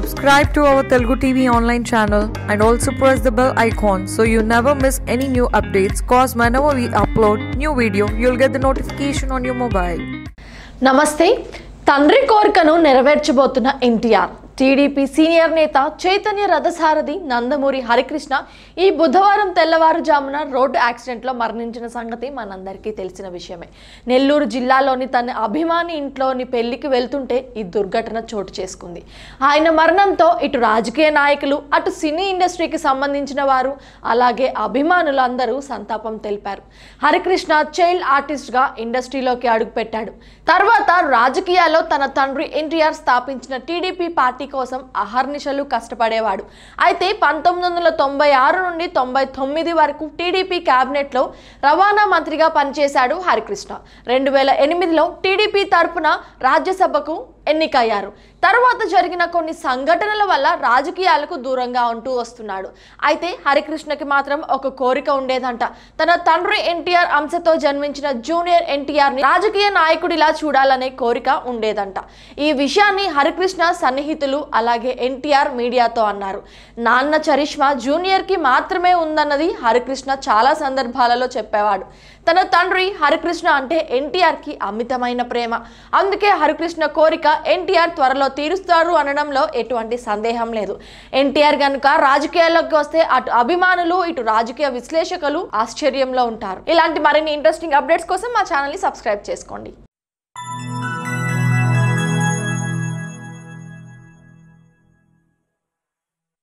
Subscribe to our Telugu TV online channel and also press the bell icon so you never miss any new updates cause whenever we upload new video you'll get the notification on your mobile. నమస్తే తండ్రి కోరికను నెరవేర్చబోతున్న NTR TDP senior నేత చైతన్య రథసారథి నందమూరి హరికృష్ణ ఈ బుధవారం తెల్లవారుజామున road యాక్సిడెంట్లో మరణించిన సంగతి మనందరికీ తెలిసిన విషయమే నెల్లూరు జిల్లాలోని తన అభిమాని ఇంట్లోని పెళ్లికి వెళ్తుంటే ఈ దుర్ఘటన చోటు చేసుకుంది ఆయన మరణంతో ఇటు రాజకీయ నాయకులు అటు సినీ ఇండస్ట్రీకి సంబంధించిన వారు అలాగే అభిమానులు సంతాపం తెలిపారు హరికృష్ణ చైల్డ్ ఆర్టిస్ట్గా ఇండస్ట్రీలోకి అడుగుపెట్టాడు తర్వాత రాజకీయాల్లో తన తండ్రి ఎన్టీఆర్ స్థాపించిన టీడీపీ పార్టీ కోసం అహర్నిశలు కష్టపడేవాడు అయితే పంతొమ్మిది వందల తొంభై ఆరు నుండి తొంభై తొమ్మిది వరకు టీడీపీ కేబినెట్లో రవాణా మంత్రిగా పనిచేశాడు హరికృష్ణ రెండు వేల ఎనిమిదిలో టీడీపీ తరపున రాజ్యసభకు ఎన్నికయ్యారు తర్వాత జరిగిన కొన్ని సంఘటనల వల్ల రాజకీయాలకు దూరంగా ఉంటూ వస్తున్నాడు అయితే హరికృష్ణకి మాత్రం ఒక కోరిక ఉండేదంట తన తండ్రి ఎన్టీఆర్ అంశతో జన్మించిన జూనియర్ ఎన్టీఆర్ని రాజకీయ నాయకుడిలా చూడాలనే కోరిక ఉండేదంట ఈ విషయాన్ని హరికృష్ణ సన్నిహితులు అలాగే ఎన్టీఆర్ మీడియాతో అన్నారు నాన్న చరిష్మా జూనియర్కి మాత్రమే ఉందన్నది హరికృష్ణ చాలా సందర్భాలలో చెప్పేవాడు తన తండ్రి హరికృష్ణ అంటే ఎన్టీఆర్కి అమితమైన ప్రేమ అందుకే హరికృష్ణ కోరిక ఎన్టీఆర్ త్వరలో తీరుస్తారు అనడంలో ఎటువంటి సందేహం లేదు ఎన్టీఆర్ గనుక రాజకీయాల్లోకి వస్తే అటు అభిమానులు ఇటు రాజకీయ విశ్లేషకులు ఆశ్చర్యంలో ఉంటారు ఇలాంటి మరిన్ని ఇంట్రెస్టింగ్ అప్డేట్స్ కోసం మా ఛానల్ని సబ్స్క్రైబ్ చేసుకోండి